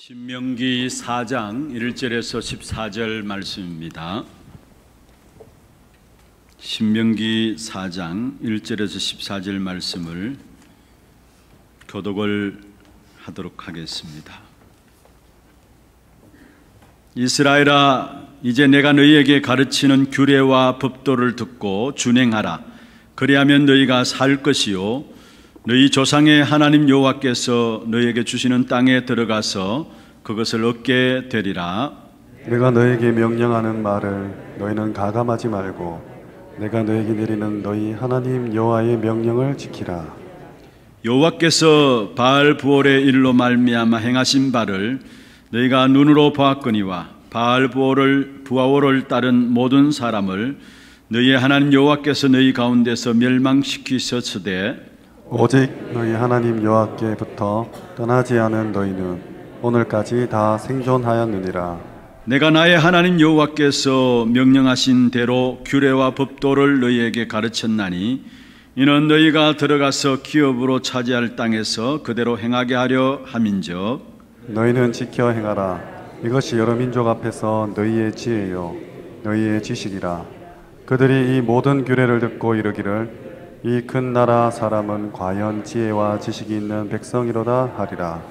신명기 4장 1절에서 14절 말씀입니다. 신명기 4장 1절에서 14절 말씀을 교독을 하도록 하겠습니다. 이스라엘아 이제 내가 너희에게 가르치는 규례와 법도를 듣고 준행하라 그리하면 너희가 살 것이요 너희 조상의 하나님 여호와께서 너희에게 주시는 땅에 들어가서 그것을 얻게 되리라. 내가 너에게 명령하는 말을 너희는 가감하지 말고 내가 너에게 내리는 너희 하나님 여호와의 명령을 지키라. 여호와께서 바알 부올의 일로 말미암아 행하신 바를 너희가 눈으로 보았거니와 바알 부올을 부하오를 따른 모든 사람을 너희 하나님 여호와께서 너희 가운데서 멸망시키셨으되 오직 너희 하나님 여호와께부터 떠나지 않은 너희는 오늘까지 다 생존하였느니라. 내가 나의 하나님 여호와께서 명령하신 대로 규례와 법도를 너희에게 가르쳤나니 이는 너희가 들어가서 기업으로 차지할 땅에서 그대로 행하게 하려 함인즉 너희는 지켜 행하라 이것이 여러 민족 앞에서 너희의 지혜요 너희의 지식이라 그들이 이 모든 규례를 듣고 이르기를 이큰 나라 사람은 과연 지혜와 지식이 있는 백성이로다 하리라.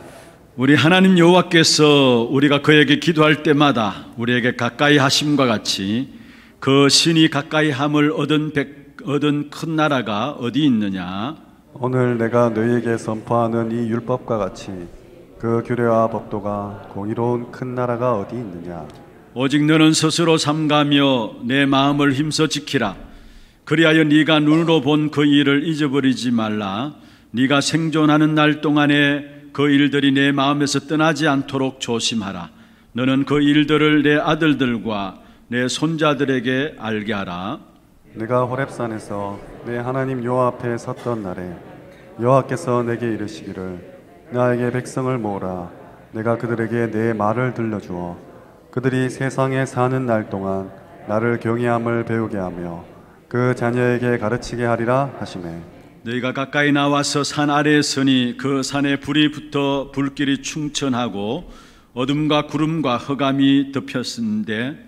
우리 하나님 여호와께서 우리가 그에게 기도할 때마다 우리에게 가까이 하심과 같이 그 신이 가까이 함을 얻은 백, 얻은 큰 나라가 어디 있느냐? 오늘 내가 너희에게 선포하는 이 율법과 같이 그 규례와 법도가 공의로운 큰 나라가 어디 있느냐? 오직 너는 스스로 삼가며 내 마음을 힘써 지키라. 그리하여 네가 눈으로 본 그 일을 잊어버리지 말라. 네가 생존하는 날 동안에 그 일들이 내 마음에서 떠나지 않도록 조심하라. 너는 그 일들을 내 아들들과 내 손자들에게 알게 하라. 내가 호렙산에서 내 하나님 여호와 앞에 섰던 날에 여호와께서 내게 이르시기를 나에게 백성을 모으라. 내가 그들에게 내 말을 들려주어 그들이 세상에 사는 날 동안 나를 경외함을 배우게 하며 그 자녀에게 가르치게 하리라 하시매 너희가 가까이 나와서 산 아래에 서니 그 산에 불이 붙어 불길이 충천하고 어둠과 구름과 허감이 덮였은데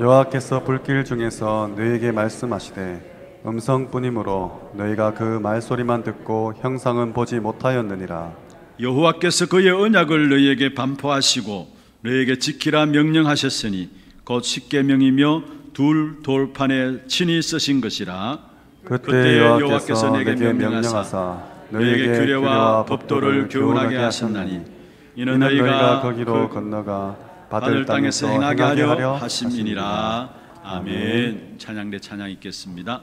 여호와께서 불길 중에서 너희에게 말씀하시되 음성뿐이므로 너희가 그 말소리만 듣고 형상은 보지 못하였느니라 여호와께서 그의 언약을 너희에게 반포하시고 너희에게 지키라 명령하셨으니 곧 십계명이며 둘 돌판에 친히 쓰신 것이라 그때 여호와께서 내게 명령하사 너에게 규례와 법도를 교훈하게 하셨나니 이는 너희가 거기로 그 건너가 바들 땅에서 행하게 하려 하심이니라 아멘 찬양대 찬양 있겠습니다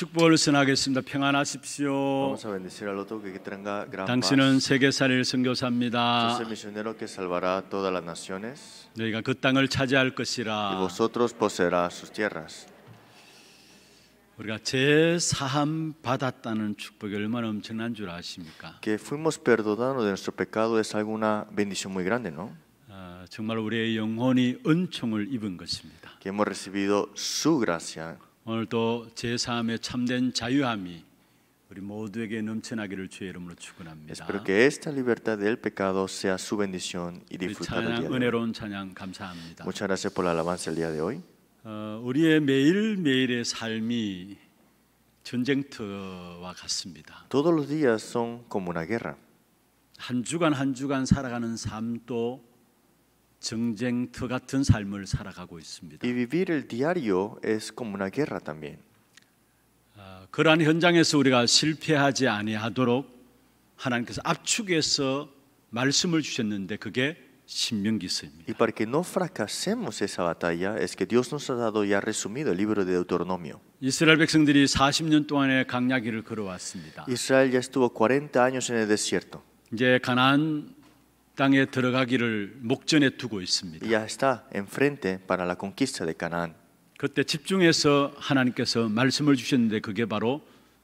축복을 선하겠습니다. 평안하십시오. 당신은 세계 살릴 선교사입니다. 너희가 그 땅을 차지할 것이라. 우리가 제 사함 받았다는 축복이 얼마나 엄청난 줄 아십니까? Que fuimos perdonados de nuestro pecado es alguna bendición muy grande, ¿no? 정말 우리의 영혼이 은총을 입은 것입니다. Que hemos recibido su gracia. 오늘도 제3의 참된 자유함이 우리 모두에게 넘쳐나기를 주의 이름으로 축원합니다. Espero que esta libertad del pecado sea su bendición y disfrutar el día. 은혜로운 찬양 감사합니다. Muchas gracias por la alabanza el día de hoy. 어, 우리의 매일 매일의 삶이 전쟁터와 같습니다. Todos los días son como una guerra. 한 주간 한 주간 살아가는 삶도 정쟁터 같은 삶을 살아가고 있습니다. Y vivir el diario es como una guerra también. 그러한 현장에서 우리가 실패하지 아니하도록 하나님께서 압축해서 말씀을 주셨는데 그게 신명기서입니다. Y para que no fracasemos esa batalla es que Dios nos ha dado ya resumido el libro de Deuteronomio. 이스라엘 백성들이 40년 동안의 강야길을 걸어왔습니다. Israel ya estuvo 40 años en el desierto. 이제 가나안 땅에 들어가기를 목전에 두고 있습니다. Ya está enfrente para la conquista de Canaán. 그때 집중해서 하나님께서 말씀을 주셨는데 그게 바로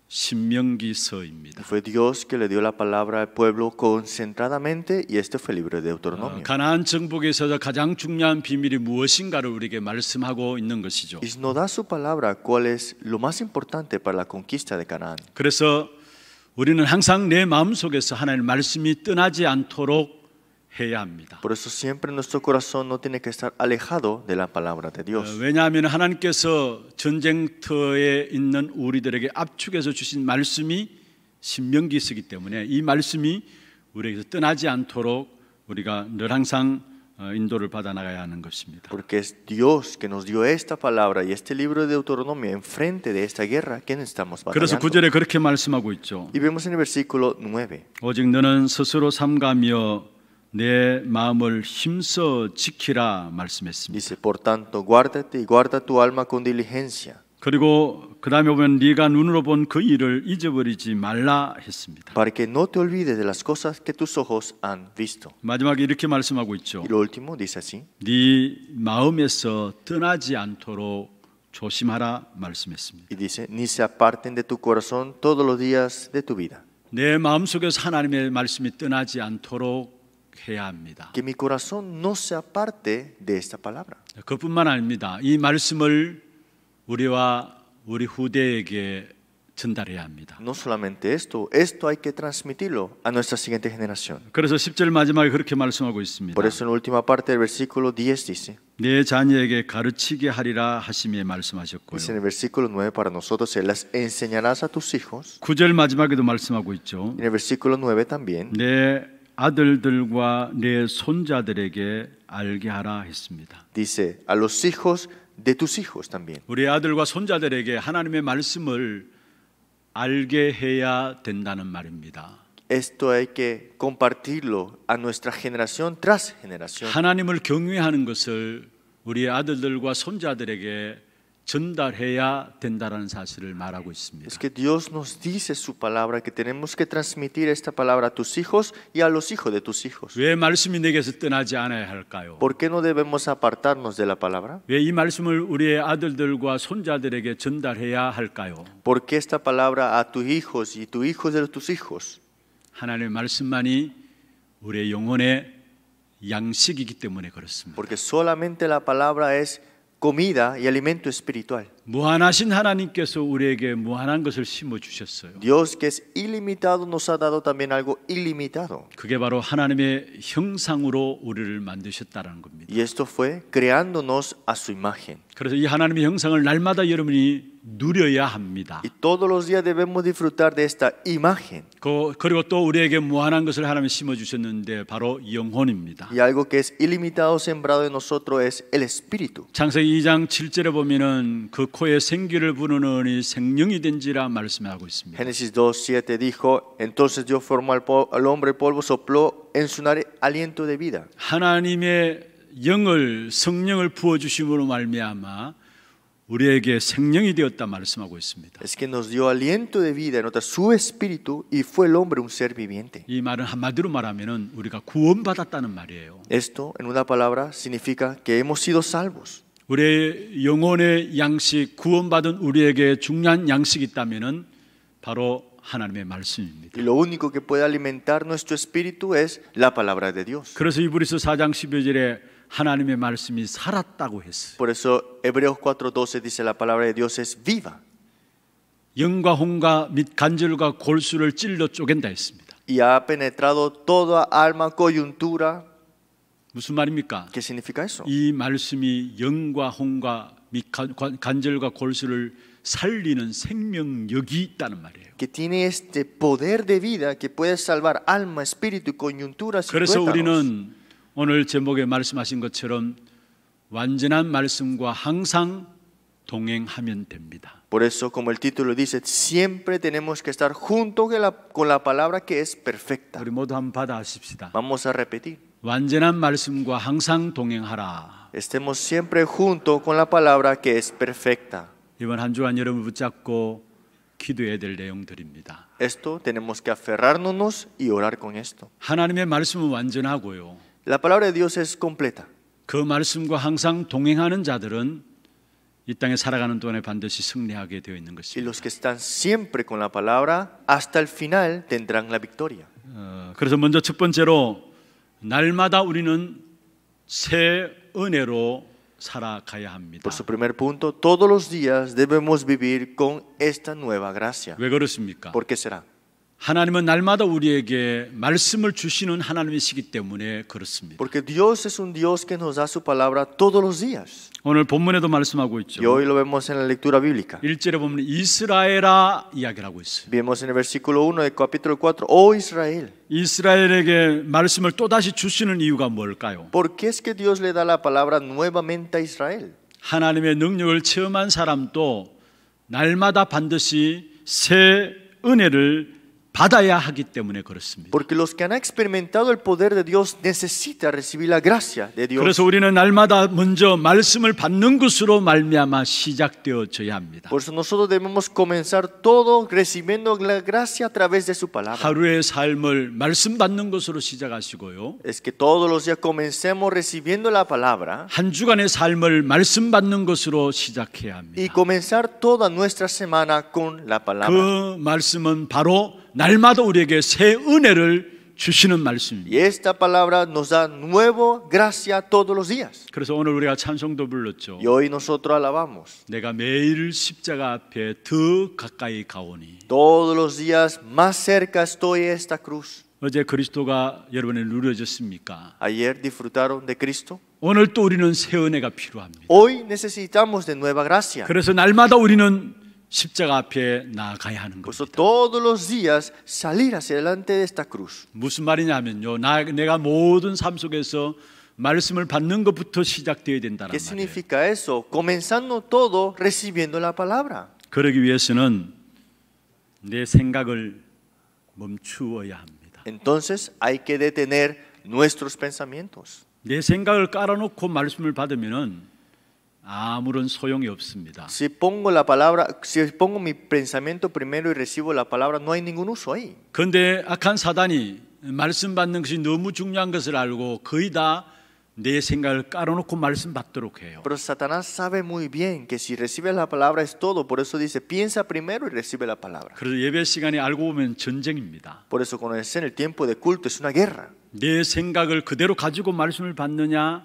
신명기서입니다. Fue Dios que le dio la palabra al pueblo concentradamente y este fue el libro de Deuteronomio. 가나안 정복에 있어서 가장 중요한 비밀이 무엇인가를 우리에게 말씀하고 있는 것이죠. Y nos da su palabra cuál es lo más importante para la conquista de Canaán. 그래서 우리는 항상 내 마음 속에서 하나님의 말씀이 떠나지 않도록 해야 합니다. Por eso siempre nuestro corazón no tiene que estar alejado de la palabra de Dios. 왜냐하면 하나님께서 전쟁터에 있는 우리들에게 압축해서 주신 말씀이 신명기서이기 때문에 이 말씀이 우리에게서 떠나지 않도록 우리가 늘 항상 인도를 받아 나가야 하는 것입니다. Porque es Dios que nos dio esta palabra y este libro de Deuteronomio enfrente de esta guerra que estamos batallando. 그래서 구절에 그렇게 말씀하고 있죠. Y vemos en el versículo 9. 오직 너는 스스로 삼가며 내 마음을 힘써 지키라 말씀했습니다. Dice, por tanto, guárdate y guarda tu alma con diligencia. 그리고 그다음에 보면 네가 눈으로 본 그 일을 잊어버리지 말라 했습니다. Para que no te olvides de las cosas que tus ojos han visto. 마지막에 이렇게 말씀하고 있죠. Y lo último dice así. 네 마음에서 떠나지 않도록 조심하라 말씀했습니다. Y dice, ni se aparten de tu corazón todos los días de tu vida. 내 마음속에서 하나님의 말씀이 떠나지 않도록 회복해야 합니다. Que mi corazón no se aparte de esta palabra. 그뿐만 아닙니다. 이 말씀을 우리와 우리 후대에게 전달해야 합니다. No solamente esto, esto hay que transmitirlo a nuestra siguiente generación. 그래서 10절 마지막에 그렇게 말씀하고 있습니다. Por eso en la última parte del versículo 10 dice. 내 자녀에게 가르치게 하리라 하심에 말씀하셨고요. Dice en el versículo 9 para nosotros las enseñarás a tus hijos. 9절 마지막에도 말씀하고 있죠. En el versículo 9 también. 내 아들들과 내 손자들에게 알게 하라 했습니다. Dice a los hijos de tus hijos también. 우리 아들과 손자들에게 하나님의 말씀을 알게 해야 된다는 말입니다. Esto hay que compartirlo a nuestra generación tras generación. 하나님을 경외하는 것을 우리 아들들과 손자들에게 Es que Dios nos dice su palabra que tenemos que transmitir esta palabra a tus hijos y a los hijos de tus hijos. ¿Por qué no debemos apartarnos de la palabra? ¿Por qué esta palabra a tus hijos y a tus hijos de tus hijos? Porque solamente la palabra es comida y alimento espiritual. 무한하신 하나님께서 우리에게 무한한 것을 심어 주셨어요. Dios que es ilimitado nos ha dado también algo ilimitado. 그게 바로 하나님의 형상으로 우리를 만드셨다는 겁니다. Y esto fue creándonos a su imagen. 그래서 이 하나님의 형상을 날마다 여러분이 누려야 합니다. Y todos los días debemos disfrutar de esta imagen. 그, 그리고 또 우리에게 무한한 것을 하나님 심어 주셨는데 바로 영혼입니다. Y algo que es ilimitado sembrado en nosotros es el espíritu. 창세기 2장 7절에 보면은 그 코에 생기를 부르느니 생명이 된지라 말씀하고 있습니다. Génesis 2:7 dijo, entonces Dios formó al, al hombre polvo sopló en su nariz aliento de vida. 하나님의 영을 성령을 부어 주심으로 말미암아 우리에게 생명이 되었다 말씀하고 있습니다. Es que nos dio aliento de vida, nota su espíritu y fue el hombre un ser viviente. 이 말은 한마디로 말하면은 우리가 구원받았다는 말이에요. Esto en una palabra significa que hemos sido salvos. 우리의 영혼의 양식 구원받은 우리에게 중요한 양식이 있다면은 바로 하나님의 말씀입니다. Lo único que puede alimentar nuestro espíritu es la palabra de Dios. 그래서 이브리스 4장 12절에 하나님의 말씀이 살았다고 했어요. Por eso Hebreos 4:12 dice la palabra de Dios es viva. 영과 혼과 및 간절과 골수를 찔러 쪼갠다 했습니다. Y ha penetrado toda alma coyuntura. 무슨 말입니까? ¿Qué significa eso? 이 말씀이 영과 혼과 및 간절과 골수를 살리는 생명력이 있다는 말이에요. Que tiene este poder de vida que puede salvar alma, espíritu y coyunturas. 그래서 우리는 오늘 제목에 말씀하신 것처럼 완전한 말씀과 항상 동행하면 됩니다. Por eso, como el título dice, siempre tenemos que estar junto con la, con la palabra que es perfecta. 우리 모두 한번 받아 하십시다. Vamos a repetir. 완전한 말씀과 항상 동행하라. Estemos siempre junto con la palabra que es perfecta. 이번 한 주간 여러분 붙잡고 기도해야 될 내용들입니다. Esto tenemos que aferrarnos y orar con esto. 하나님의 말씀은 완전하고요. La palabra de Dios es completa. Y los que están siempre con la palabra, hasta el final tendrán la victoria. Por su primer punto, todos los días debemos vivir con esta nueva gracia. ¿Por qué será? 하나님은 날마다 우리에게 말씀을 주시는 하나님이시기 때문에 그렇습니다. Porque Dios es un Dios que nos da su palabra todos los días. 오늘 본문에도 말씀하고 있죠. Y hoy lo vemos en la lectura bíblica. 1절에 보면 이스라엘아 이야기를 하고 있어요. Vemos en el versículo 1 del capítulo 4, "Oh Israel." 이스라엘에게 말씀을 또 다시 주시는 이유가 뭘까요? Porque es que Dios le da la palabra nuevamente a Israel. 하나님의 능력을 체험한 사람도 날마다 반드시 새 은혜를 하기 때문에 Porque los que han experimentado el poder de Dios necesita recibir la gracia de Dios. 먼저 말씀을 받는 것으로 말미암아 Por eso nosotros debemos comenzar todo recibiendo la gracia a través de su palabra. 삶을 말씀 받는 것으로 Es que todos los días comencemos recibiendo la palabra. 삶을 말씀 받는 것으로 시작해야 Y comenzar toda nuestra semana con la palabra. 말씀은 바로 날마다 우리에게 새 은혜를 주시는 말씀입니다. Y esta palabra nos da nuevo gracia todos los días. 그래서 오늘 우리가 찬송도 불렀죠. Y hoy nosotros alabamos. 내가 매일 십자가 앞에 더 가까이 가오니. Todos los días más cerca estoy a esta cruz. 어제 그리스도가 여러분이 누려졌습니까? Ayer disfrutaron de Cristo. 오늘 또 우리는 새 은혜가 필요합니다. Hoy necesitamos de nueva gracia. 그래서 날마다 우리는 십자가 앞에 나아가야 하는 겁니다. todos los días salir hacia delante de esta cruz. 무슨 말이냐면요. 나 내가 모든 삶 속에서 말씀을 받는 것부터 시작되어야 된다는 말이에요. ¿Qué significa eso? Comenzando todo recibiendo la palabra. 그러기 위해서는 내 생각을 멈추어야 합니다. Entonces hay que detener nuestros pensamientos. 내 생각을 깔아놓고 말씀을 받으면은 아무런 소용이 없습니다. Si pongo la palabra, si pongo mi pensamiento primero y recibo la palabra, no hay ningún uso ahí. 근데 악한 사단이 말씀 받는 것이 너무 중요한 것을 알고 거의 다 내 생각을 깔아놓고 말씀 받도록 해요. Pero Satanás sabe muy bien que si recibes la palabra es todo, por eso dice piensa primero y recibe la palabra. 그래서 예배 시간이 알고 보면 전쟁입니다. Por eso con el tiempo de culto es una guerra. 내 생각을 그대로 가지고 말씀을 받느냐?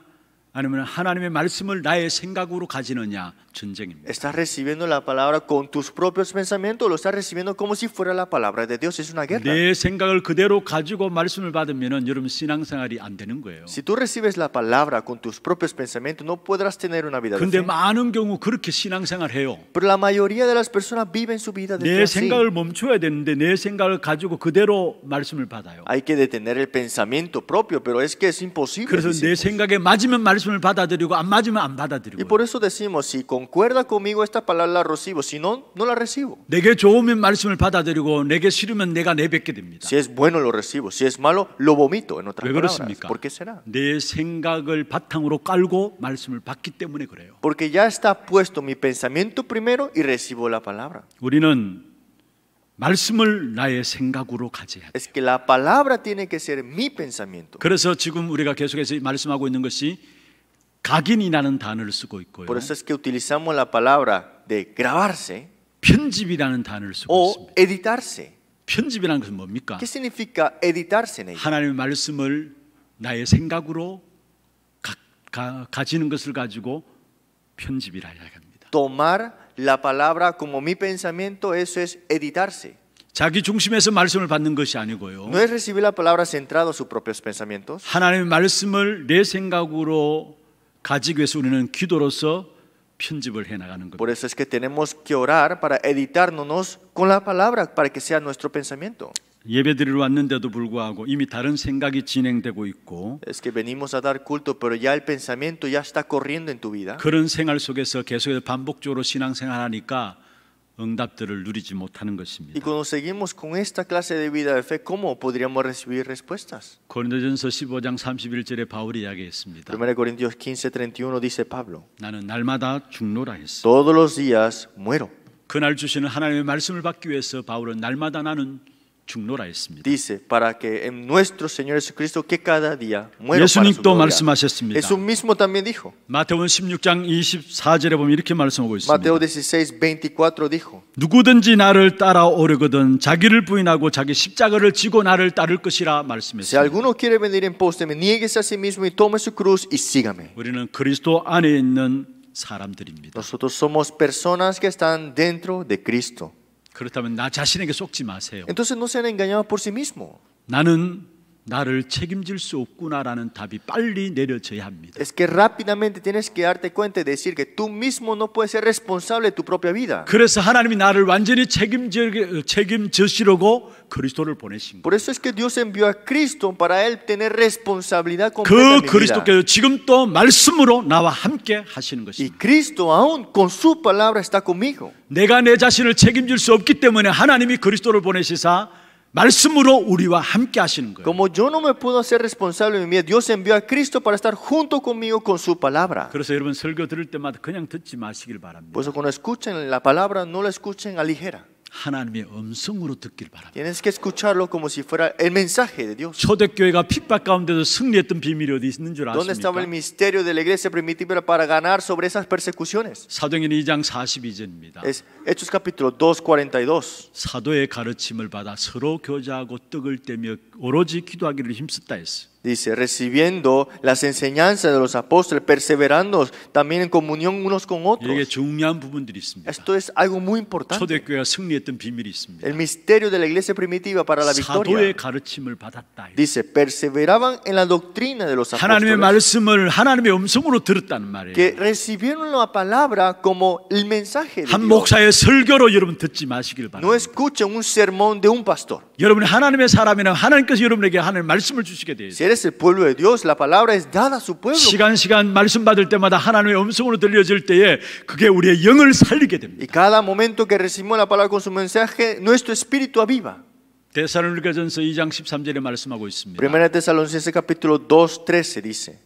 아니면 하나님의 말씀을 나의 생각으로 가지느냐 전쟁입니다. ¿Estás recibiendo la palabra con tus propios pensamientos? ¿Lo estás recibiendo como si fuera la palabra de Dios? Es una guerra. 내 생각을 그대로 가지고 말씀을 받으면은 여러분 신앙생활이 안 되는 거예요. Si tú recibes la palabra con tus propios pensamientos, no podrás tener una vida de 근데 fe. 많은 경우 그렇게 신앙생활 해요. Pero la mayoría de las personas viven su vida de 내 fe. 생각을 멈춰야 되는데 내 생각을 가지고 그대로 말씀을 받아요. Hay que detener el pensamiento propio, pero es que es imposible. 그래서 내 생각에 맞으면 말씀을 받아들이고 안 맞으면 안 받아들이고. Y por eso decimos si con ¿Concuerda conmigo esta palabra la recibo? Si no, no la recibo. Si es bueno lo recibo, si es malo lo vomito en otra palabra. ¿Por qué será? Porque ya está puesto mi pensamiento primero y recibo la palabra. Es que la palabra tiene que ser mi pensamiento. 지금 우리가 계속해서 말씀하고 있는 것이 각인이라는 Por eso es que utilizamos la palabra de grabarse 편집이라는 단어를 쓰고 o editarse. 편집이라는 뭡니까? ¿Qué significa editarse? 말씀을 나의 생각으로 가지는 것을 가지고 편집이라 Tomar la palabra como mi pensamiento, eso es editarse. 자기 중심에서 말씀을 받는 것이 아니고요. No es recibir la palabra centrado sus propios pensamientos. 하나님의 말씀을 내 생각으로 가지기 위해서 우리는 기도로서 편집을 해 나가는 겁니다. Por eso es que tenemos que orar para editárnos con la palabra para que sea nuestro pensamiento. 예배드리러 왔는데도 불구하고 이미 다른 생각이 진행되고 있고 es que venimos a dar culto pero ya el pensamiento ya está corriendo en tu vida. 그런 생활 속에서 계속해서 반복적으로 신앙생활 하니까 응답들을 누리지 못하는 것입니다. Y cuando seguimos con esta clase de vida de fe, ¿cómo podríamos recibir respuestas? 고린도전서 15장 31절에 바울이 이야기했습니다. 1 Corintios 15:31 dice Pablo. 나는 날마다 죽노라 했어. Todos los días muero. 그날 주시는 하나님의 말씀을 받기 위해서 바울은 날마다 나는 중노라 했습니다. Dice para que en nuestro Señor Jesucristo que cada día muera 예수님도 말씀하셨습니다. Jesús mismo también dijo. 마태복음 16장 24절에 보면 이렇게 말씀하고 있습니다. Mateo 16:24 dijo. 누구든지 나를 따라오려거든 자기를 부인하고 자기 십자가를 지고 나를 따를 것이라 말씀했습니다. Si alguno quiere venir en pos de mí, niéguese a sí mismo y tome su cruz y sígame. 우리는 그리스도 안에 있는 사람들입니다. Nosotros somos personas que están dentro de Cristo. 그렇다면 나 자신에게 속지 마세요. Entonces no sean engañados por sí mismo. 나는 나를 책임질 수 없구나라는 답이 빨리 내려져야 합니다. Es que rápidamente tienes que darte cuenta y decir que tú mismo no puedes ser responsable de tu propia vida. 그래서 하나님이 나를 완전히 책임져 책임져시려고 그리스도를 보내신 거예요. Por eso es que Dios envió a Cristo para él tener responsabilidad completa en mi vida. 그 그리스도께서 지금 또 말씀으로 나와 함께 하시는 것입니다. Y Cristo aún con su palabra está conmigo. 내가 내 자신을 책임질 수 없기 때문에 하나님이 그리스도를 보내시사 Como yo no me puedo hacer responsable de mí, Dios envió a Cristo para estar junto conmigo con su palabra. Por eso cuando escuchen la palabra no la escuchen a ligera. 하나님의 음성으로 듣길 바랍니다. Tienes que escucharlo como si fuera el mensaje de Dios. 초대교회가 핍박 가운데도 승리했던 비밀이 어디 있는 줄 아십니까? ¿Dónde estaba el misterio de la iglesia primitiva para ganar sobre esas persecuciones? 사도행전 2장 42절입니다. Es Hechos capítulo 2:42. 사도의 가르침을 받아 서로 교제하고 떡을 떼며 오로지 기도하기를 힘썼다 했어요. Dice, recibiendo las enseñanzas de los apóstoles, perseverando también en comunión unos con otros. Esto es algo muy importante. El misterio de la iglesia primitiva para la victoria. Dice, perseveraban en la doctrina de los apóstoles. Que recibieron la palabra como el mensaje de Dios. No escuchen un sermón de un pastor. 여러분이 하나님의 사람이나 하나님께서 여러분에게 하나님 말씀을 주시게 돼요. Si eres el pueblo de Dios, la palabra es dada a su pueblo. 시간 시간 말씀 받을 때마다 하나님의 음성으로 들려질 때에 그게 우리의 영을 살리게 됩니다. Y cada momento que recibimos la palabra con su mensaje, nuestro espíritu aviva. 데살로니가전서 2장 13절에 말씀하고 있습니다. 1 Tesalonicenses capítulo 2:13 dice.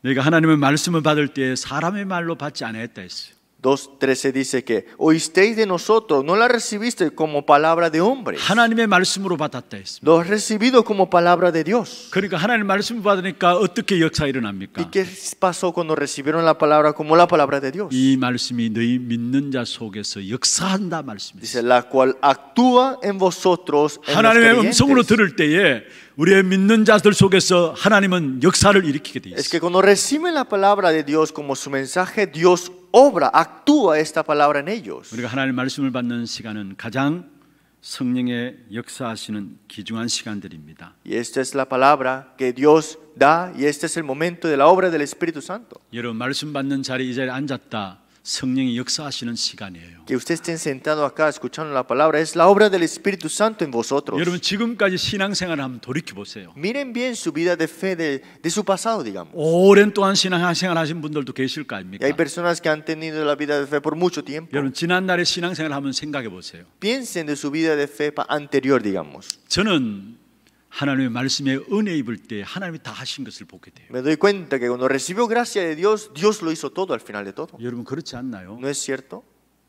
너희가 하나님의 말씀을 받을 때에 사람의 말로 받지 않았다 했어요. 2.13 dice que oísteis de nosotros, no la recibiste como palabra de hombre. Lo has recibido como palabra de Dios. ¿Y qué pasó cuando recibieron la palabra como la palabra de Dios? Dice la cual actúa en vosotros en 우리의 믿는 자들 속에서 하나님은 역사를 일으키게 돼 있어요. Es que cuando reciben la palabra de Dios como su mensaje, Dios obra, actúa esta palabra en ellos. 우리가 하나님 말씀을 받는 시간은 가장 성령의 역사하시는 귀중한 시간들입니다. Y esta es la palabra que Dios da y este es el momento de la obra del Espíritu Santo. 여러분 말씀 받는 자리 이 자리에 앉았다. Que ustedes estén sentados acá escuchando la palabra es la obra del Espíritu Santo en vosotros. Miren bien su vida de fe de, su pasado, digamos. hay personas que han tenido la vida de fe por mucho tiempo. Piensen de su vida de fe anterior, digamos. 하나님의 말씀에 은혜 입을 때 하나님이 다 하신 것을 보게 돼요. Me doy cuenta que cuando recibo gracia de Dios, Dios lo hizo todo al final de todo. 여러분 그렇지 않나요? ¿No es cierto?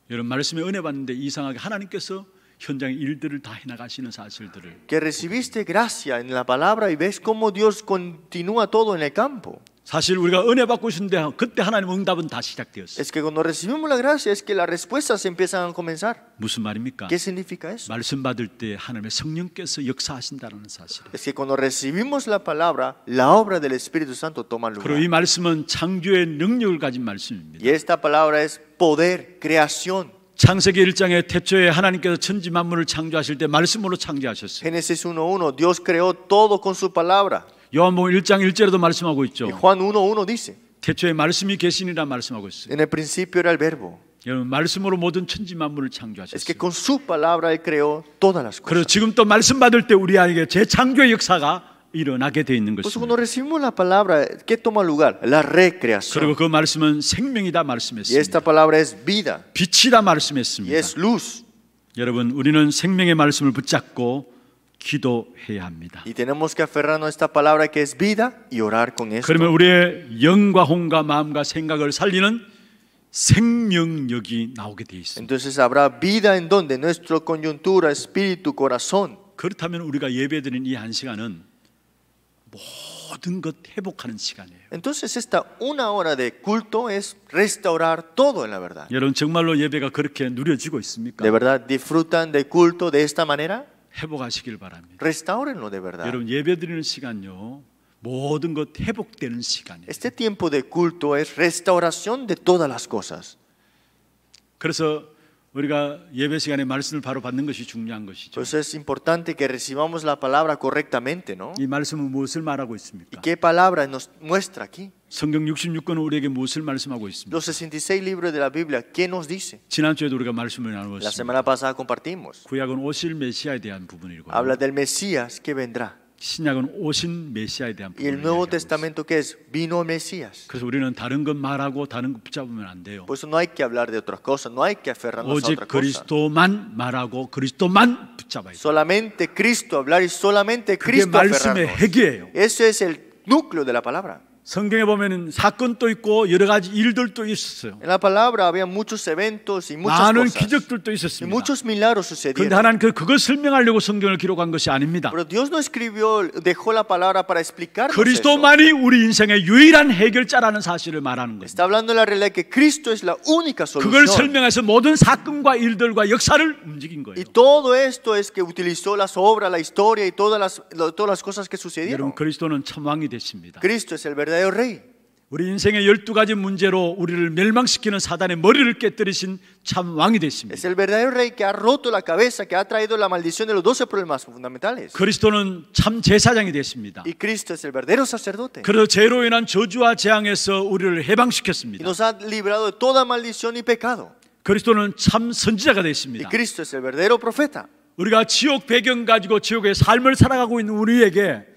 여러분 말씀에 은혜 받는데 이상하게 하나님께서 현장 일들을 다 해나가시는 사실들을. Que recibiste gracia en la palabra y ves cómo Dios continúa todo en el campo. 사실 우리가 은혜 받고 그때 하나님 응답은 다 Es que cuando recibimos la gracia es que las respuestas empiezan a comenzar. 무슨 말입니까? ¿Qué significa eso? 말씀 받을 때 하나님의 성령께서 역사하신다는 사실. Es que cuando recibimos la palabra, la obra del Espíritu Santo toma lugar. 말씀은 창조의 능력을 가진 말씀입니다. Y esta palabra es poder, creación. 창세기 1장에 태초에 하나님께서 천지 만물을 창조하실 때 말씀으로 창조하셨어요. Génesis 1:1 Dios creó todo con su palabra. 요한복음 1장 1절에도 말씀하고 있죠. Juan 1:1 dice. 태초에 말씀이 계시니라 말씀하고 있어요. En el principio era el verbo. 여러분 말씀으로 모든 천지 만물을 창조하셨어요. Es que con su palabra él creó todas las cosas. 그리고 지금 또 말씀 받을 때 우리에게 재창조의 역사가 일어나게 돼 있는 것입니다. Cuando recibimos la palabra, ¿qué toma lugar? La recreación. 그리고 그 말씀은 생명이다 말씀했습니다. Y esta palabra es vida. 빛이다 말씀했습니다. Y es luz. 여러분 우리는 생명의 말씀을 붙잡고 기도해야 합니다. Y tenemos que aferrarnos a esta palabra que es vida y orar con esto. 그러면 우리의 영과 혼과 마음과 생각을 살리는 생명력이 나오게 돼 있습니다. Entonces habrá vida en donde nuestro coyuntura, espíritu, corazón. 그렇다면 우리가 예배드리는 이 한 시간은 모든 것 회복하는 시간이에요. Entonces esta una hora de culto es restaurar todo en la verdad. 여러분 정말로 예배가 그렇게 누려지고 있습니까? De verdad disfrutan de culto de esta manera? 회복하시길 de verdad. Este tiempo de culto es restauración de todas las cosas. 그래서 우리가 Pues es importante que recibamos la palabra correctamente, ¿no? ¿Y qué palabra nos muestra aquí? Los 66 libros de la Biblia, ¿qué nos dice? La semana pasada compartimos. Habla del Mesías que vendrá. Y el Nuevo Testamento que es vino el Mesías. Por eso no hay que hablar de otras cosas, no hay que aferrarnos a otras cosas Solamente Cristo hablar y solamente Cristo aferrarnos. es el núcleo de la palabra. 성경에 보면은 사건도 있고 여러 가지 일들도 있었어요. En la palabra había muchos eventos y muchas 많은 cosas. 기적들도 있었습니다. Y muchos milagros sucedieron. 그런데 하나님 그 그걸 설명하려고 성경을 기록한 것이 아닙니다. Pero Dios no escribió, dejó la palabra para explicarnos. 그리스도만이 eso. 우리 인생의 유일한 해결자라는 사실을 말하는 거예요. Está hablando la realidad que Cristo es la única solución. 그걸 설명해서 모든 사건과 일들과 역사를 움직인 거예요. Y todo esto es que utilizó las obras, la historia y todas las todas las cosas que sucedieron. 여러분 그리스도는 천왕이 되십니다. Cristo es el verdadero verdadero rey. 우리 인생의 열두 가지 문제로 우리를 멸망시키는 사단의 머리를 깨뜨리신 참 왕이 되십니다. Es el verdadero rey que ha roto la cabeza, que ha traído la maldición de los 12 problemas fundamentales. 그리스도는 참 제사장이 되십니다. Y Cristo es el verdadero sacerdote. 그래서 죄로 인한 저주와 재앙에서 우리를 해방시켰습니다. Y nos ha librado de toda maldición y pecado. 그리스도는 참 선지자가 되십니다. Y Cristo es el verdadero profeta. 우리가 지옥 배경 가지고 지옥의 삶을 살아가고 있는 우리에게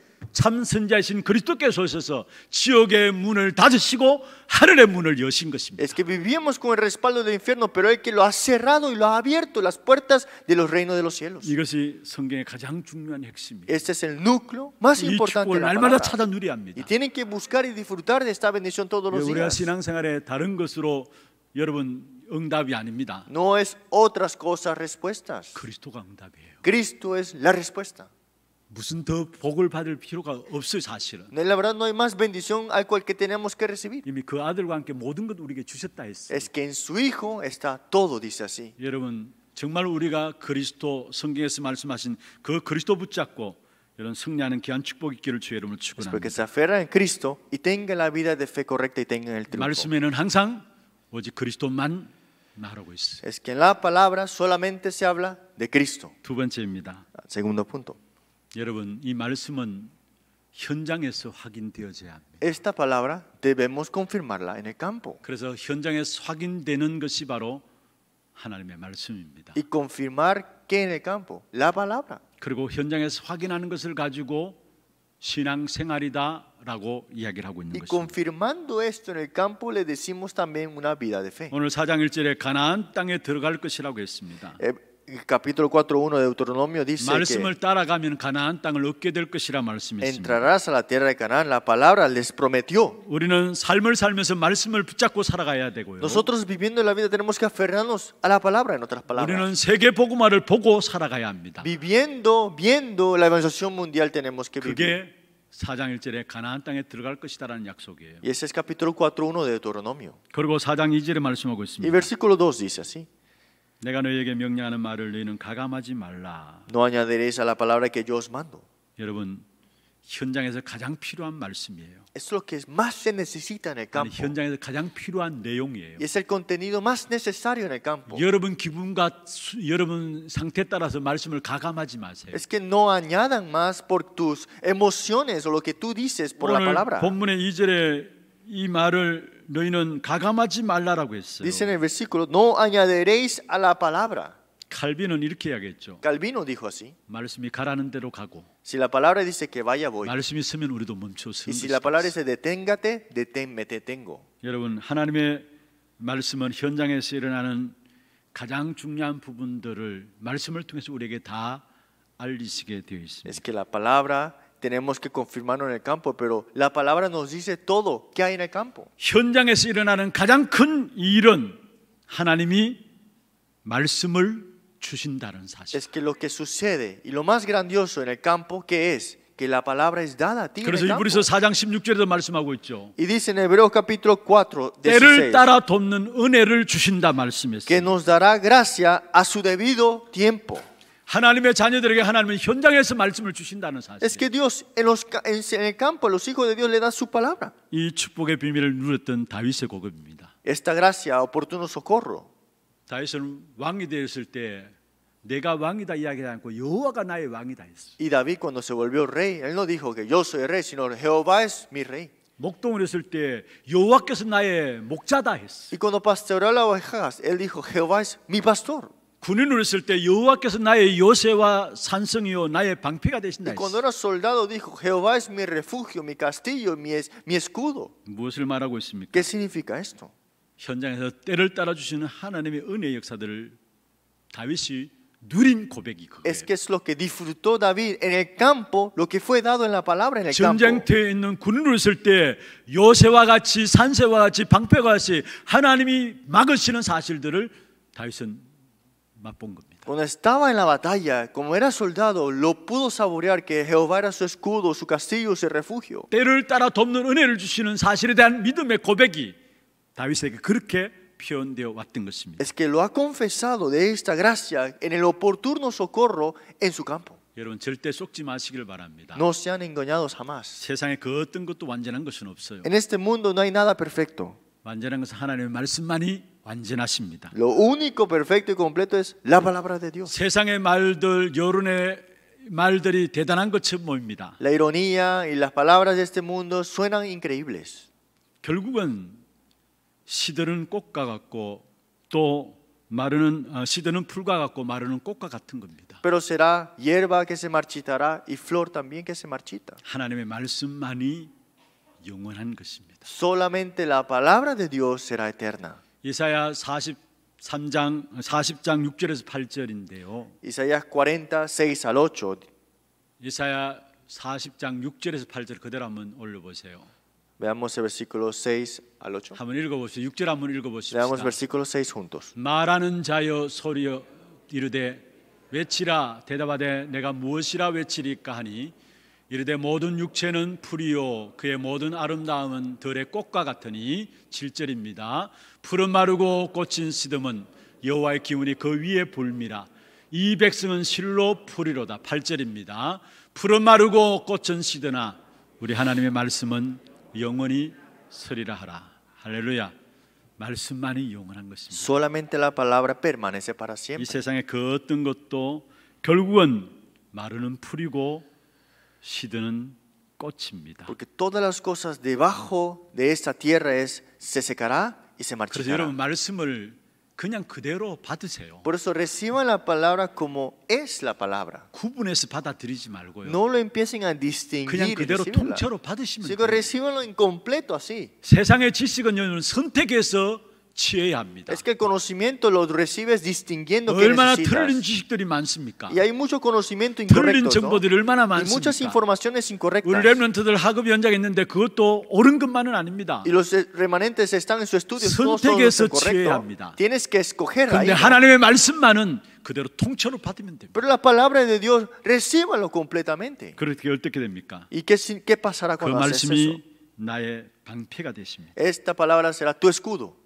Es que vivíamos con el respaldo del infierno, pero hay que lo ha cerrado y lo ha abierto las puertas de los reinos de los cielos. Este es el núcleo más importante de la palabra. Y tienen que buscar y disfrutar de esta bendición todos los días. No es otras cosas respuestas. Cristo es la respuesta. 무슨 La verdad no hay más bendición al cual que tenemos que recibir. Es que en su hijo está todo, dice así. 정말 se aferra en Cristo y tenga la vida de fe correcta y tenga el Es que en la palabra solamente se habla de Cristo. Ah, segundo punto. 여러분 이 말씀은 현장에서 확인되어져야 합니다. Esta palabra debemos confirmarla en el campo. 그래서 현장에서 확인되는 것이 바로 하나님의 말씀입니다. Y confirmar que en el campo la palabra. 그리고 현장에서 확인하는 것을 가지고 신앙 생활이다라고 이야기를 하고 있는 것입니다. Y confirmando esto en el campo le decimos también una vida de fe. 오늘 4장 1절에 가나안 땅에 들어갈 것이라고 했습니다. Eh, el capítulo 4.1 de Deuteronomio dice que entrarás a la tierra de Canaán. La palabra les prometió. Nosotros viviendo la vida tenemos que aferrarnos a la palabra, en otras palabras. Viviendo, viendo la evangelización mundial tenemos que vivir. Y ese es capítulo 4.1 de Deuteronomio. Y versículo 2 dice así. 내가 너에게 명령하는 말을 너희는 가감하지 말라. No añadiréis a la palabra que yo os mando. 여러분 현장에서 가장 필요한 말씀이에요. Es lo que más se necesita en el campo. 현장에서 가장 필요한 내용이에요. Es el contenido más necesario en el campo. 여러분 기분과 수, 여러분 상태 따라서 말씀을 가감하지 마세요. Es que no añadan más por tus emociones o lo que tú dices por la palabra. 본문의 2절에 이 말을 너희는 가감하지 말라라고 했어요. Dice en el versículo, no añadiréis a la palabra. 칼빈은 이렇게 해야겠죠. Calvino dijo así. 말씀이 가라는 대로 가고. Si la palabra dice que vaya voy. 말씀이 있으면 우리도 멈춰 서는 것이. Si la palabra dice deténgate, deténme te tengo. 여러분 하나님의 말씀은 현장에서 일어나는 가장 중요한 부분들을 말씀을 통해서 우리에게 다 알리시게 되어 있습니다. Es que la palabra tenemos que confirmarlo en el campo, pero la palabra nos dice todo que hay en el campo. Es que lo que sucede y lo más grandioso en el campo que es que la palabra es dada a ti. Y dice en Hebreos capítulo 4 16. Que nos dará gracia a su debido tiempo. 하나님의 자녀들에게 하나님은 현장에서 말씀을 주신다는 사실. Es que Dios en, los, en el campo a los hijos de Dios le da su palabra. 이 축복의 비밀을 누렸던 다윗의 고급입니다. Esta gracia, oportuno socorro. 다윗은 왕이 되었을 때 내가 왕이다 이야기하지 않고 여호와가 나의 왕이다 했어. Y David cuando se volvió rey, él no dijo que yo soy rey, sino Jehová es mi rey. 목동을 했을 때 여호와께서 나의 목자다 했어. Y cuando pastoreó las ovejas, él dijo Jehová es mi pastor. Y cuando era soldado dijo, Jehová es mi refugio, mi castillo, mi, es, mi escudo. ¿Qué significa esto? 현장에서 때를 따라 주시는 하나님의 은혜 역사들을 다윗이 누린 고백이 그거예요. Es que es lo que disfrutó David en el campo, lo que fue dado en la palabra en el campo. 전쟁터에 있는 군인으로 있을 때 요새와 같이 산새와 같이 방패와 같이 하나님이 막으시는 사실들을 다윗은 Cuando estaba en la batalla, como era soldado, lo pudo saborear que Jehová era su escudo, su castillo, su refugio. Es que lo ha confesado de esta gracia en el oportuno socorro en su campo. 여러분 절대 속지 마시길 No sean engañados jamás. En este mundo no hay nada perfecto. Lo único perfecto y completo es la palabra de Dios. 세상의 말들, 여론의 말들이 대단한 La ironía y las palabras de este mundo suenan increíbles. 결국은 시들은 꽃과 같고 또 마르는 시드는 풀과 같고 마르는 꽃과 같은 겁니다. Pero será hierba que se marchitará y flor también que se marchita. 하나님의 말씀만이 영원한 것입니다. Solamente la palabra de Dios será eterna. 이사야 43장 40장 6절에서 8절인데요. 이사야 46 al 8. 이사야 40장 6절에서 8절 그대로 한번 올려 보세요. Veamos el versículo 6 al 8. 한번 읽어 보세요. 6절 한번 읽어 보십시다. Veamos versículo 6 juntos. 말하는 자여 소리여 이르되 외치라 대답하되 내가 무엇이라 외치리까 하니 이르되 모든 육체는 풀이요 그의 모든 아름다움은 들의 꽃과 같으니 질절입니다 풀은 마르고 꽃은 시듬은 여호와의 기운이 그 위에 불미라. 이 백성은 실로 풀이로다. 8절입니다. 풀은 마르고 꽃은 시드나 우리 하나님의 말씀은 영원히 서리라 하라. 할렐루야. 말씀만이 영원한 것입니다. Solamente la palabra permanece para siempre. 이 세상의 그 어떤 것도 결국은 마르는 풀이고 시드는 꽃입니다. Porque todas las cosas debajo de esta tierra es se secará y se marchitará. 그래서 여러분 말씀을 그냥 그대로 받으세요. Por eso reciban la palabra como es la palabra. 구분해서 받아들이지 말고요. No lo empiecen a distinguir. 그냥 그대로 통째로 받으시면. Sigo recibanlo en completo así. 세상의 지식은 여러분 선택해서 Es que el conocimiento lo recibes distinguiendo que Y hay mucho conocimiento incorrecto, muchas informaciones incorrectas. Y los remanentes están en su estudio, Tienes que escoger ahí. Pero la palabra de Dios, recíbalo completamente. ¿Y qué, pasará con cuando haces Esta palabra será tu escudo.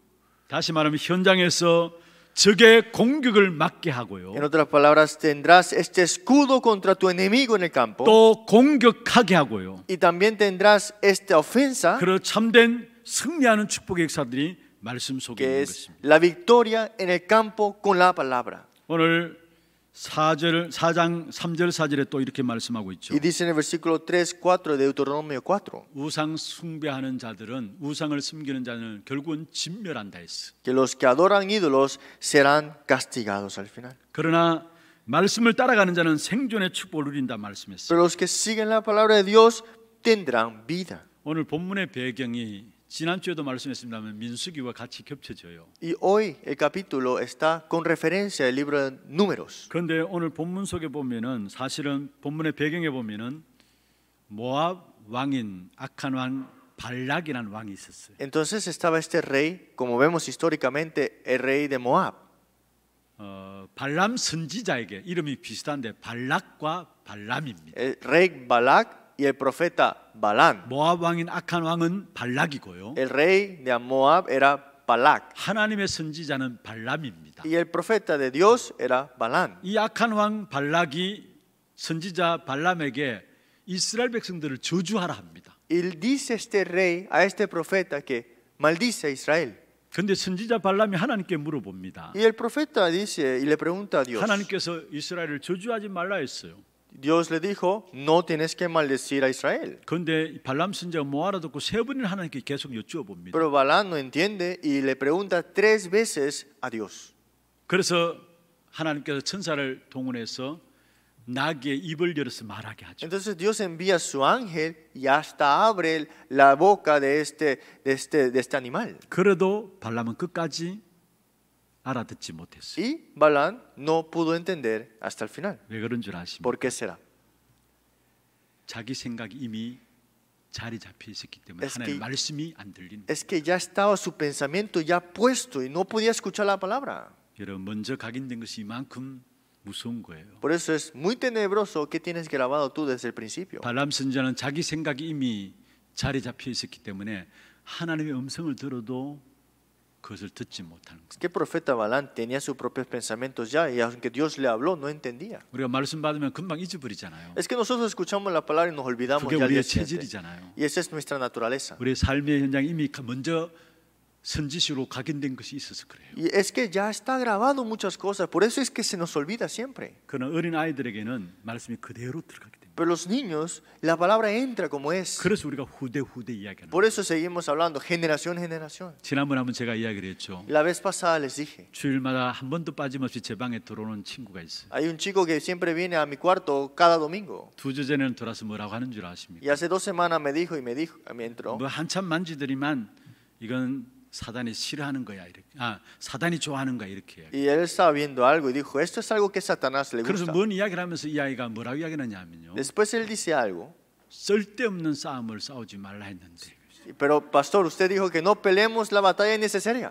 다시 말하면 현장에서 적의 공격을 막게 하고요. En otras palabras, tendrás este escudo contra tu enemigo en el campo. 또 공격하게 하고요. Y también tendrás esta ofensa. 그러 참된 승리하는 축복의 역사들이 말씀 속에 있는 것입니다. La victoria en el campo con la palabra. 오늘 4절 4장 3절 4절에 또 이렇게 말씀하고 있죠. Y dice en el versículo 3, 4 de Deuteronomio 4. 우상 숭배하는 자들은 우상을 섬기는 자는 결국은 진멸한다 했어. Que los que adoran ídolos serán castigados al final. 그러나 말씀을 따라가는 자는 생존의 축복을 누린다 말씀했어. Pero los que siguen la palabra de Dios tendrán vida. 오늘 본문의 배경이 지난주에도 말씀했습니다만 민수기와 같이 겹쳐져요. Y hoy el capítulo está con referencia al libro de Números. 그런데 오늘 본문 속에 보면은 사실은 본문의 배경에 보면은 모압 왕인 악한 왕 발락이라는 왕이 있었어요. Entonces estaba este rey, como vemos históricamente, el rey de Moab. 어, 발람 선지자에게 이름이 비슷한데 발락과 발람입니다. El rey Balak y el profeta Balán. 모압 왕인 악한 왕은 발락이고요. El rey de Moab era Balak. 하나님의 선지자는 발람입니다. Y el profeta de Dios era Balán. 이 악한 왕 발락이 선지자 발람에게 이스라엘 백성들을 저주하라 합니다. Él dice este rey a este profeta que maldice a Israel. 근데 선지자 발람이 하나님께 물어봅니다. Y el profeta dice y le pregunta a Dios. 하나님께서 이스라엘을 저주하지 말라 했어요. Dios le dijo, no tienes que maldecir a Israel. Pero Balán no entiende y le pregunta tres veces a Dios. Entonces Dios envía su ángel y hasta abre la boca de este de este de este animal. 알아듣지 못했어요. Y Balán no pudo entender hasta el final. 왜 그런 줄 아십니까? ¿Por qué será? 자기 생각이 이미 자리 잡혀 있었기 때문에 es 하나님의 que, 말씀이 안 들리는. Es que ya estaba su pensamiento ya puesto y no podía escuchar la palabra. 여러분 먼저 각인된 것이 이만큼 무서운 거예요. Por eso es muy tenebroso que tienes grabado tú desde el principio. 발람 선지자는 자기 생각이 이미 자리 잡혀 있었기 때문에 하나님의 음성을 들어도 Que profeta Balán tenía sus propios pensamientos ya y aunque Dios le habló no entendía. Es que nosotros escuchamos la palabra y nos olvidamos ya Y esa es nuestra naturaleza. Y es que ya está grabado muchas cosas, por eso es que se nos olvida siempre. Pero los niños, la palabra entra como es. Por eso seguimos hablando generación generación. La vez pasada les dije. Hay un chico que siempre viene a mi cuarto cada domingo. Y hace dos semanas me dijo y me dijo me entró. 사단이 싫어하는 거야 이렇게. 아, 사단이 좋아하는 거야 이렇게. Y él sabiendo algo dijo, esto es algo que Satanás le gusta. 그래서 뭔 이야기를 하면서 이 아이가 뭐라고 이야기하냐면요. Después él dice algo. 쓸데없는 싸움을 싸우지 말라 했는데. Pero pastor, usted dijo que no peleemos la batalla innecesaria.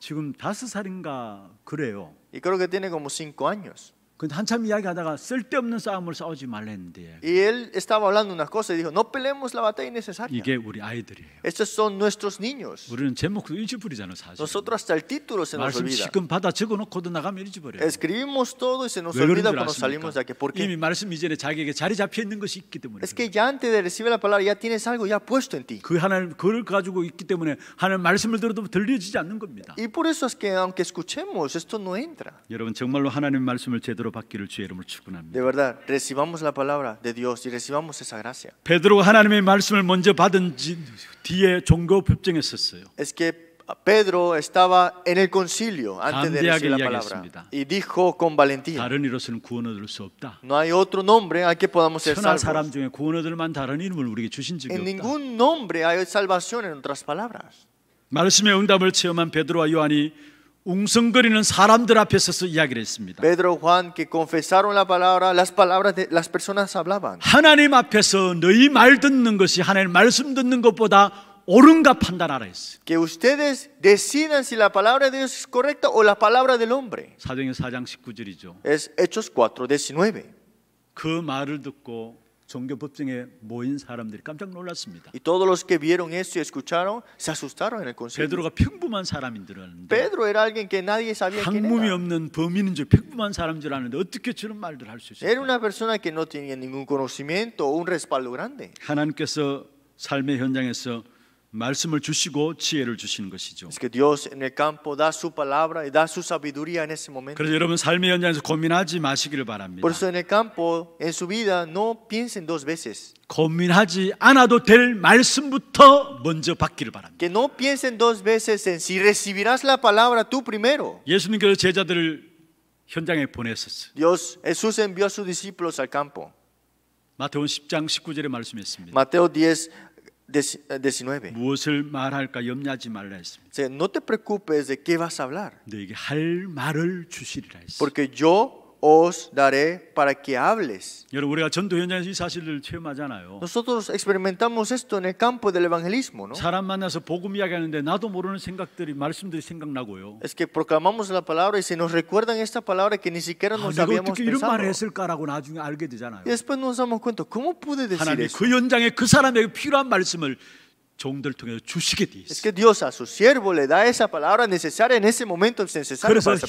지금 다섯 살인가 그래요. Y creo que tiene como cinco años. 근데 한참 이야기하다가 쓸데없는 싸움을 싸우지 말랬는데. Y él estaba hablando unas cosas y dijo, no peleemos la batalla innecesaria. 이게 우리 아이들이에요. Estos son nuestros niños. 우리는 제목도 잊어버리잖아요, 사실. Nosotros hasta el título se nos olvida. 말씀 지금 받아 적어놓고도 나가면 잊어버려요. Escribimos todo y se nos olvida cuando salimos de aquí. Porque 이미 말씀 이전에 자기에게 자리 잡혀 있는 것이 있기 때문에. Es que ya antes de recibir la palabra ya tienes algo ya puesto en ti. 그 하나님 그걸 가지고 있기 때문에 하나님 말씀을 들어도 들려지지 않는 겁니다. Y por eso es que aunque escuchemos esto no entra. 여러분 정말로 하나님 말씀을 제대로 은혜로 받기를 주의 이름으로 축원합니다. De verdad, recibamos la palabra de Dios y recibamos esa gracia. 베드로가 하나님의 말씀을 먼저 받은 뒤에 종교 법정했었어요. Es que Pedro estaba en el concilio antes de recibir la palabra y dijo con valentía 다른 이로서는 구원 얻을 수 없다. No hay otro nombre al que podamos ser salvos. 사람 중에 구원 얻을 만 다른 이름을 우리에게 주신 적이 없다. En ningún nombre hay salvación en otras palabras. 말씀의 응답을 체험한 베드로와 요한이 웅성거리는 사람들 앞에 서서 이야기를 했습니다. Pedro Juan que confesaron la palabra, las palabras de las personas hablaban. 하나님 앞에서 너희 말 듣는 것이 하나님 말씀 듣는 것보다 옳은가 판단하라 했어요. Que ustedes decidan si la palabra de Dios es correcta o la palabra del hombre. 사도행전 4장 19절이죠. Es Hechos 4:19. 그 말을 듣고 종교 법정에 모인 사람들이 깜짝 놀랐습니다. Y todos los que vieron eso y escucharon se asustaron en el concilio. 베드로가 평범한 사람인 줄 알았는데. Pedro era alguien que nadie sabía quién era. 학문이 없는 범인인 줄 평범한 사람 줄 아는데 어떻게 저런 말들 할수 있을까? Era una persona que no tenía ningún conocimiento o un respaldo grande. 하나님께서 삶의 현장에서 말씀을 주시고 지혜를 주시는 것이죠. Es que Dios en el campo da su palabra y da su sabiduría en ese momento. 그래서 여러분 삶의 현장에서 고민하지 마시기를 바랍니다. Por eso en el campo, en su vida, no piensen dos veces. 고민하지 않아도 될 말씀부터 먼저 받기를 바랍니다. Que no piensen dos veces en si recibirás la palabra tú primero. 예수님께서 제자들을 현장에 보냈었어요. Dios Jesús envió a sus discípulos al campo. 마태복음 10장 19절에 말씀했습니다. Mateo 10 19. 무엇을 말할까 염려하지 말라 했습니다. No te preocupes de qué vas a hablar. 너에게 할 말을 주시리라 했습니다. Porque yo os daré para que hables. 여러분 우리가 전도 현장에서 이 사실을 체험하잖아요. Nosotros experimentamos esto en el campo del evangelismo, ¿no? 사람 만나서 복음 이야기하는데 나도 모르는 생각들이 말씀들이 생각나고요. Es que proclamamos la palabra y se nos recuerdan esta palabra que ni siquiera nos 아, habíamos pensado. 이런 말을 했을까라고 나중에 알게 되잖아요. Y después nos damos cuenta, ¿cómo pude decir eso? 하나님 그 현장에 그 사람에게 필요한 말씀을 Es que Dios a su siervo le da esa palabra necesaria en ese momento necesario para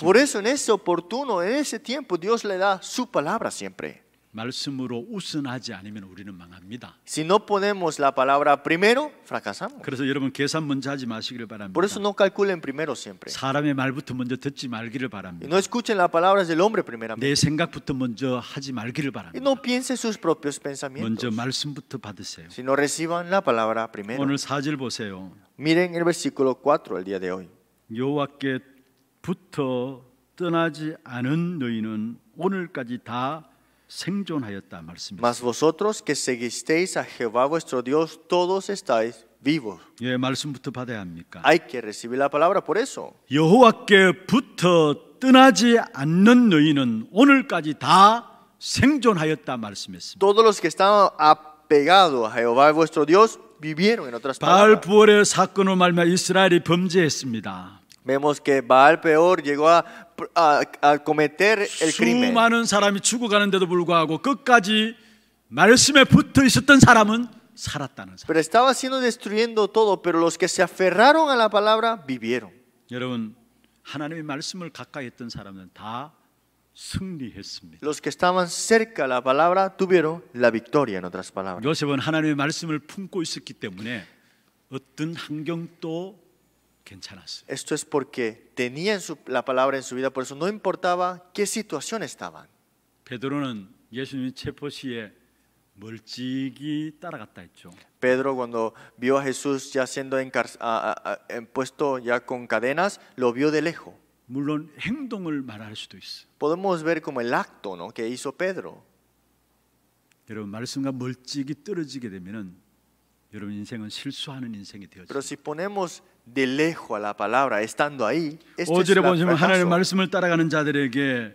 Por eso en ese oportuno, en ese tiempo, Dios le da su palabra siempre. 말씀으로 우선하지 않으면 우리는 망합니다. Si no ponemos la palabra primero, fracasamos. 그래서 여러분 계산 먼저 하지 마시기를 바랍니다. Por eso no calculen primero siempre. 사람의 말부터 먼저 듣지 말기를 바랍니다. Y no escuchen las palabras del hombre primeramente. 내 생각부터 먼저 하지 말기를 바랍니다. Y no piensen sus propios pensamientos. 먼저 말씀부터 받으세요. Si no reciban la palabra primero. 오늘 4절 보세요. Miren el versículo 4 el día de hoy. 여호와께부터 떠나지 않은 너희는 오늘까지 다 생존하였다 말씀입니다. Mas vosotros que seguisteis a Jehová vuestro Dios todos estáis vivos. 예, 말씀부터 받아야 합니까? Hay que recibir la palabra por eso. 여호와께부터 떠나지 않는 너희는 오늘까지 다 생존하였다 말씀했습니다. Todos los que estaban apegados a Jehová vuestro Dios vivieron en otras palabras. 바알 부월의 사건을 말미암아 이스라엘이 범죄했습니다. Vemos que Baal peor llegó a, cometer el crimen. 사람이 불구하고 끝까지 말씀에 붙어 있었던 사람은 살았다는 Pero estaba siendo destruyendo todo, pero los que se aferraron a la palabra vivieron. 말씀을 가까이 Los que estaban cerca de la palabra tuvieron la victoria en otras palabras. 하나님의 말씀을 품고 있었기 때문에 어떤 환경도 esto es porque tenían la palabra en su vida, por eso no importaba qué situación estaban. Pedro cuando vio a Jesús ya siendo puesto ya con cadenas, lo vio de lejos. Podemos ver como el acto, ¿no? que hizo Pedro. Pero si ponemos de lejos a la palabra, estando ahí. Este 5절에 보시면 하나님의 말씀을 따라가는 자들에게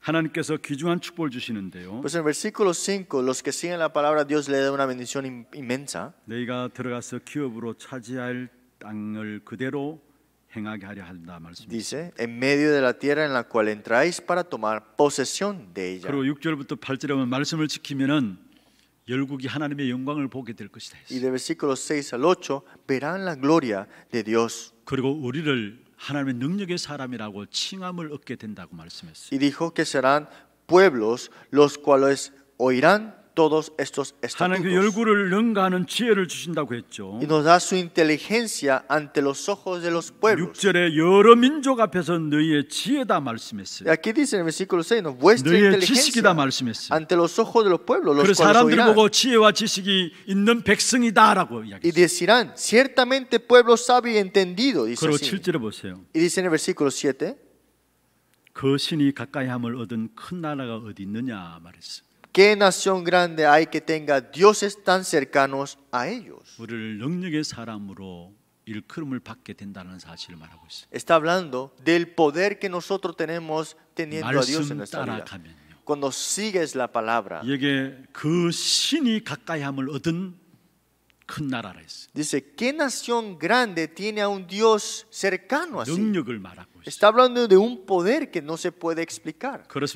하나님께서 귀중한 축복을 주시는데요. Pues en versículo 5, los que siguen la palabra Dios le da una bendición inmensa. 너희가 들어가서 기업으로 차지할 땅을 그대로 행하게 하려 한다 말씀. Dice, en medio de la tierra en la cual entráis para tomar posesión de ella. 그리고 6절부터 8절에 보면 말씀을 지키면은 열국이 하나님의 영광을 보게 될 것이다. Y de versículos 6 al 8 verán la gloria de Dios. 그리고 우리를 하나님의 능력의 사람이라고 칭함을 얻게 된다고 말씀했어요. Y dijo que serán pueblos los cuales oirán todos estos estatutos. Y nos da su inteligencia ante los ojos de los pueblos. Y aquí dice en el versículo 6, no, vuestra inteligencia ante los ojos de los pueblos, los cuales Y decirán, ciertamente pueblo sabio y entendido, dice así. Y dice en el versículo 7, 그 신이 가까이 함을 얻은 큰 나라가 어디 있느냐 말했어요. ¿Qué nación grande hay que tenga dioses tan cercanos a ellos? Está hablando del poder que nosotros tenemos teniendo a Dios en nuestra vida. Cuando sigues la palabra, 얻은 Dice, ¿qué nación grande tiene a un Dios cercano a sí? Está hablando de un poder que no se puede explicar. Por eso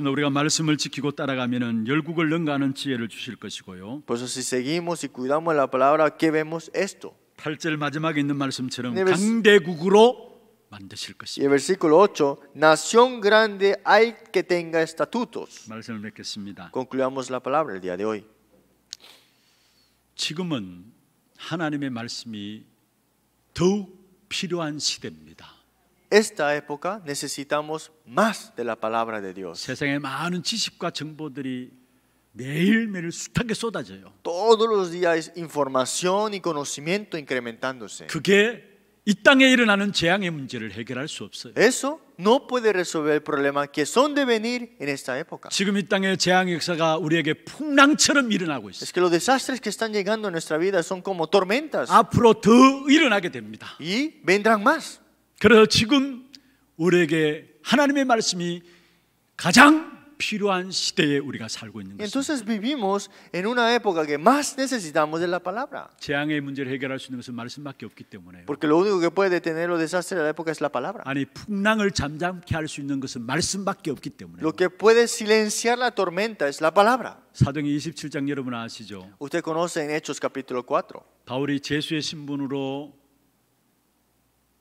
si seguimos y cuidamos la palabra, ¿qué vemos esto? Y el versículo 8, nación grande hay que tenga estatutos. Concluyamos la palabra el día de hoy. 지금은 하나님의 말씀이 더욱 필요한 시대입니다. Esta época necesitamos más de la palabra de Dios. 세상에 많은 지식과 정보들이 매일매일 숱하게 쏟아져요. Todos los días información y conocimiento incrementándose. 그게 이 땅에 일어나는 재앙의 문제를 해결할 수 없어요. Eso no puede resolver el problema que son de venir en esta época. 지금 이 땅의 재앙 역사가 우리에게 풍랑처럼 일어나고 있어요. Es que los desastres que están llegando a nuestra vida son como tormentas. 앞으로 더 일어나게 됩니다. Y vendrán más. 그래서 지금 우리에게 하나님의 말씀이 가장 필요한 시대에 우리가 살고 있는 것입니다. Entonces vivimos en una época que más necesitamos de la palabra. 재앙의 문제를 해결할 수 있는 것은 말씀밖에 없기 때문에요. Porque lo único que puede detener los desastres de la época es la palabra. 아니 풍랑을 잠잠케 할 수 있는 것은 말씀밖에 없기 때문에. Lo que puede silenciar la tormenta es la palabra. 사도행 27장 여러분 아시죠? Usted conoce en Hechos capítulo 4. 바울이 제수의 신분으로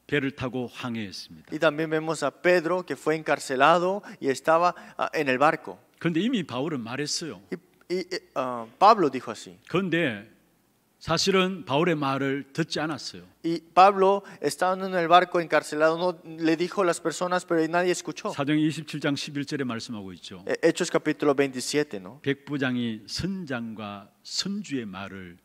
배를 타고 항해했습니다. Y también vemos a Pedro que fue encarcelado y estaba en el barco. 근데 이미 바울은 말했어요. Y, y, uh, Pablo dijo así. 그런데 사실은 바울의 말을 듣지 않았어요. Y Pablo estando en el barco encarcelado no le dijo las personas pero nadie escuchó. 사도행 27장 11절에 말씀하고 있죠. Hechos capítulo 27, ¿no? 백부장이 선장과 선주의 말을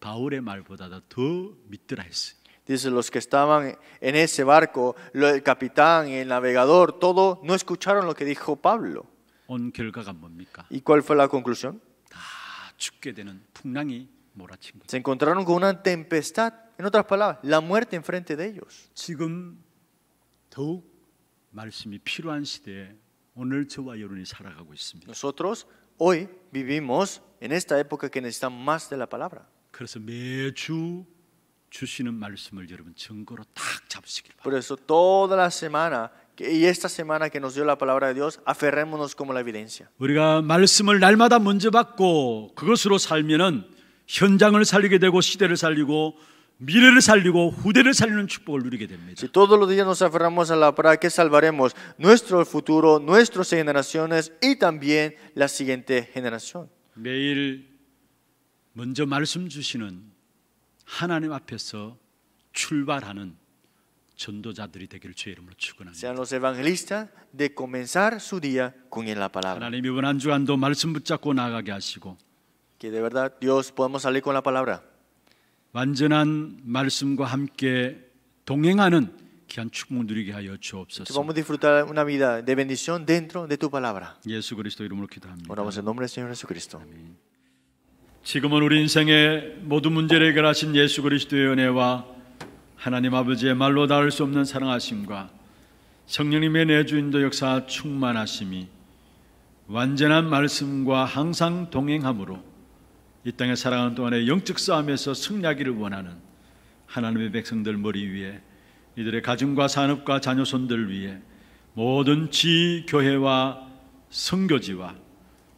바울의 말보다 더 믿더라 했어요. Dice, los que estaban en ese barco, el capitán, el navegador, todo, no escucharon lo que dijo Pablo. ¿Y cuál fue la conclusión? Se encontraron con una tempestad, en otras palabras, la muerte enfrente de ellos. Nosotros hoy vivimos en esta época que necesitan más de la palabra. 주시는 말씀을 여러분 증거로 딱 잡으시길 바랍니다. Por eso toda la semana y esta semana que nos dio la palabra de Dios, aferrémonos como la evidencia. 우리가 말씀을 날마다 먼저 받고 그것으로 살면은 현장을 살리게 되고 시대를 살리고 미래를 살리고 후대를 살리는 축복을 누리게 됩니다. Si todos los días nos aferramos a la palabra que salvaremos nuestro futuro, nuestras generaciones y también la siguiente generación. 매일 먼저 말씀 주시는 하나님 앞에서 출발하는 전도자들이 되기를 주의 이름으로 축원합니다. Sean los evangelistas de comenzar su día con la palabra. 하나님 이번 한 주간도 말씀 붙잡고 나가게 하시고 que de verdad Dios podamos salir con la palabra. 완전한 말씀과 함께 동행하는 귀한 축복 누리게 하여 주옵소서. Vamos disfrutar una vida de bendición dentro de tu palabra. 예수 그리스도 이름으로 기도합니다. Oramos en nombre del Señor Jesucristo. 아멘. 지금은 우리 인생의 모든 문제를 해결하신 예수 그리스도의 은혜와 하나님 아버지의 말로 닿을 수 없는 사랑하심과 성령님의 내주인도 역사 충만하심이 완전한 말씀과 항상 동행함으로 이 땅에 살아가는 동안에 영적 싸움에서 승리하기를 원하는 하나님의 백성들 머리 위에 이들의 가정과 산업과 자녀손들 위에 모든 지 교회와 성교지와